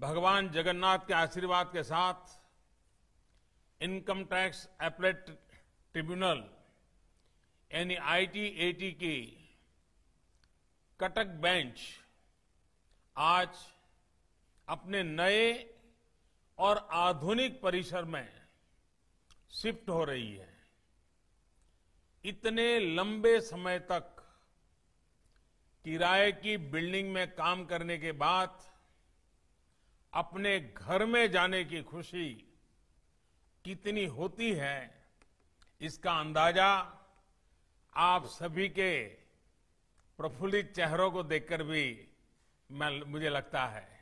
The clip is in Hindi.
भगवान जगन्नाथ के आशीर्वाद के साथ इनकम टैक्स एप्लेट ट्रिब्यूनल यानी आईटीएटी की कटक बेंच आज अपने नए और आधुनिक परिसर में शिफ्ट हो रही है इतने लंबे समय तक किराए की बिल्डिंग में काम करने के बाद अपने घर में जाने की खुशी कितनी होती है इसका अंदाजा आप सभी के प्रफुल्लित चेहरों को देखकर भी मैं मुझे लगता है